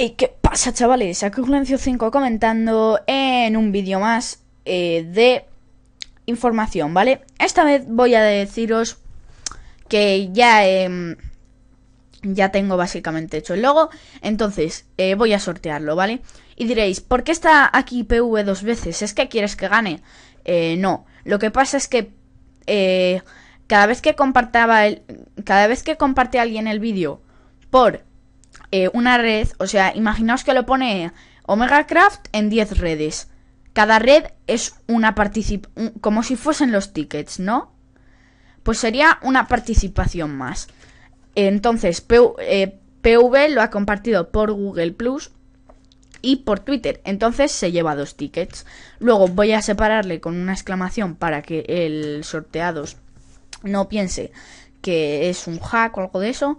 ¿Y qué pasa, chavales? Aquí Julencio5 comentando en un vídeo más eh, de información, ¿vale? Esta vez voy a deciros que ya, em, ya tengo básicamente hecho el logo, entonces eh, voy a sortearlo, ¿vale? Y diréis, ¿por qué está aquí PV dos veces? ¿Es que quieres que gane? Eh, no, lo que pasa es que cada vez que compartaba el, cada vez que comparte alguien el vídeo por eh, una red, o sea, imaginaos que lo pone Omega Craft en 10 redes. Cada red es una participación, como si fuesen los tickets, ¿no? Pues sería una participación más. Entonces, PV, eh, lo ha compartido por Google Plus y por Twitter. Entonces se lleva dos tickets. Luego voy a separarle con una exclamación para que el sorteado no piense que es un hack o algo de eso.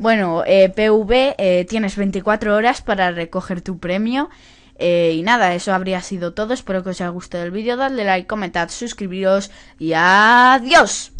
Bueno, eh, PV, eh, tienes 24 horas para recoger tu premio. Eh, y nada, eso habría sido todo. Espero que os haya gustado el vídeo. Dadle like, comentad, suscribiros y adiós.